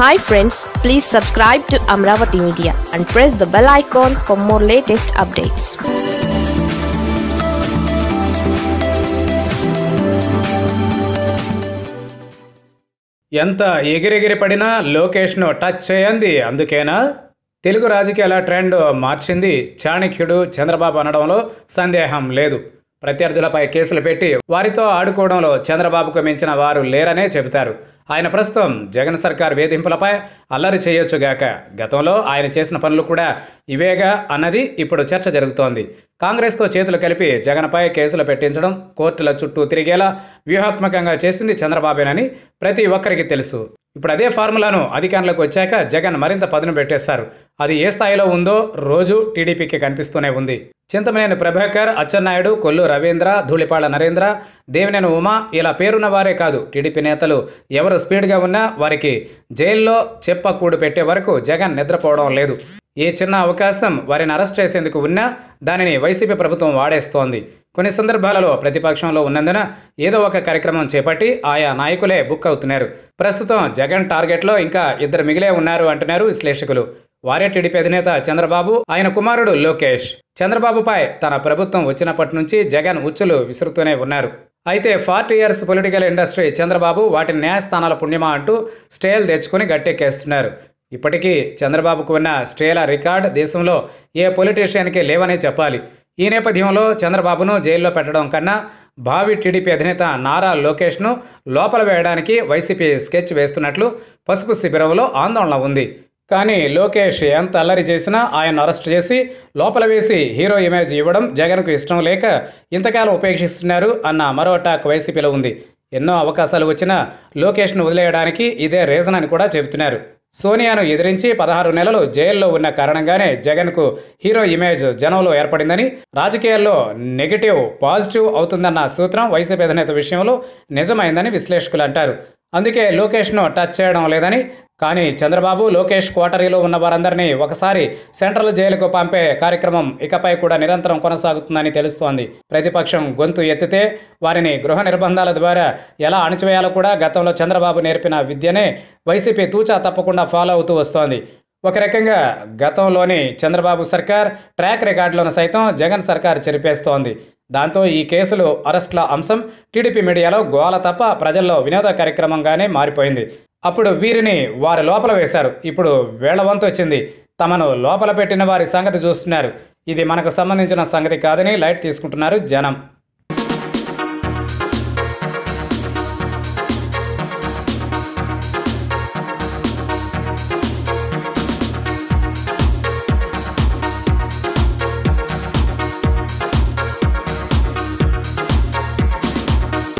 hi friends please subscribe to Amaravati media and press the bell icon for more latest updates ఎంత ఎగిరెగిరి పడినా లోకేష్ను touch చేయండి అందుకేనా తెలుగు రాజకీయాల ట్రెండ్ మార్చింది చాణక్యుడు చంద్రబాబు అనడంలో సందేహం లేదు ప్రత్యర్థులపై కేసులు పెట్టి వారితో ఆడుకోవడంలో చంద్రబాబుకు మించిన వారు లేరనే చెబుతారు ఆయన ప్రస్తుతం జగన్ సర్కార్ వేధింపులపై అల్లరి చేయొచ్చుగాక గతంలో ఆయన చేసిన పనులు కూడా ఇవేగా అన్నది ఇప్పుడు చర్చ జరుగుతోంది కాంగ్రెస్తో చేతులు కలిపి జగన్పై కేసులు పెట్టించడం కోర్టుల చుట్టూ తిరిగేలా వ్యూహాత్మకంగా చేసింది చంద్రబాబేనని ప్రతి ఒక్కరికి తెలుసు ఇప్పుడు అదే ఫార్ములాను అధికారంలోకి వచ్చాక జగన్ మరింత పదును పెట్టేస్తారు అది ఏ స్థాయిలో ఉందో రోజు టీడీపీకి కనిపిస్తూనే ఉంది చింతమనేని ప్రభాకర్ అచ్చెన్నాయుడు కొల్లు రవీంద్ర ధూళిపాళ్ల నరేంద్ర దేవినేని ఉమా ఇలా పేరున్న వారే కాదు టీడీపీ నేతలు ఎవరు స్పీడ్గా ఉన్నా వారికి జైల్లో చెప్పకూడు పెట్టే వరకు జగన్ నిద్రపోవడం లేదు ఏ చిన్న అవకాశం వారిని అరెస్ట్ చేసేందుకు ఉన్నా దానిని వైసీపీ ప్రభుత్వం వాడేస్తోంది కొన్ని సందర్భాలలో ప్రతిపక్షంలో ఉన్నందున ఏదో ఒక కార్యక్రమం చేపట్టి ఆయా నాయకులే బుక్ అవుతున్నారు ప్రస్తుతం జగన్ టార్గెట్లో ఇంకా ఇద్దరు మిగిలే ఉన్నారు అంటున్నారు విశ్లేషకులు వారే టీడీపీ అధినేత చంద్రబాబు ఆయన కుమారుడు లోకేష్ చంద్రబాబుపై తన ప్రభుత్వం వచ్చినప్పటి నుంచి జగన్ ఉచ్చులు విసురుతూనే ఉన్నారు అయితే forty years political industry Chandrababu వాటి న్యాయస్థానాల పుణ్యమా అంటూ స్టేల్ తెచ్చుకుని గట్టెక్కేస్తున్నారు ఇప్పటికీ చంద్రబాబుకు ఉన్న స్టేల రికార్డ్ దేశంలో ఏ పొలిటీషియన్కి లేవనే చెప్పాలి ఈ నేపథ్యంలో చంద్రబాబును జైల్లో పెట్టడం కన్నా భావి టీడీపీ అధినేత నారా లోకేష్ను లోపల వేయడానికి వైసీపీ స్కెచ్ వేస్తున్నట్లు పసుపు శిబిరంలో ఆందోళన ఉంది కానీ లోకేష్ ఎంత అల్లరి చేసినా ఆయన అరెస్ట్ చేసి లోపల వేసి హీరో ఇమేజ్ ఇవ్వడం జగన్కు ఇష్టం లేక ఇంతకాలం ఉపేక్షిస్తున్నారు అన్న మరో టాక్ వైసీపీలో ఉంది ఎన్నో అవకాశాలు వచ్చినా లోకేష్ను వదిలేయడానికి ఇదే రీజన్ అని కూడా చెబుతున్నారు సోనియాను ఎదిరించి పదహారు నెలలు జైల్లో ఉన్న కారణంగానే జగన్కు హీరో ఇమేజ్ జనంలో ఏర్పడిందని రాజకీయాల్లో నెగిటివ్ పాజిటివ్ అవుతుందన్న సూత్రం వైసీపీ అధినేత విషయంలో నిజమైందని విశ్లేషకులు అంటారు అందుకే లోకేష్ను టచ్ చేయడం లేదని కానీ చంద్రబాబు లోకేష్ క్వార్టరీలో ఉన్న వారందరినీ ఒకసారి సెంట్రల్ జైలుకు పంపే కార్యక్రమం ఇకపై కూడా నిరంతరం కొనసాగుతుందని తెలుస్తోంది ప్రతిపక్షం గొంతు ఎత్తితే వారిని గృహ నిర్బంధాల ద్వారా ఎలా అణచివేయాలో కూడా గతంలో చంద్రబాబు నేర్పిన విద్యనే వైసీపీ తూచా తప్పకుండా ఫాలో అవుతూ వస్తోంది ఒక రకంగా గతంలోని చంద్రబాబు సర్కార్ ట్రాక్ రికార్డులను సైతం జగన్ సర్కార్ చెరిపేస్తోంది దాంతో ఈ కేసులు అరెస్ట్ల అంశం టీడీపీ మీడియాలో గోల తప్ప ప్రజల్లో వినోద కార్యక్రమంగానే మారిపోయింది అప్పుడు వీరిని వారి లోపల వేశారు ఇప్పుడు వేళ వంతు వచ్చింది తమను లోపల పెట్టిన వారి సంగతి చూస్తున్నారు ఇది మనకు సంబంధించిన సంగతి కాదని లైట్ తీసుకుంటున్నారు జనం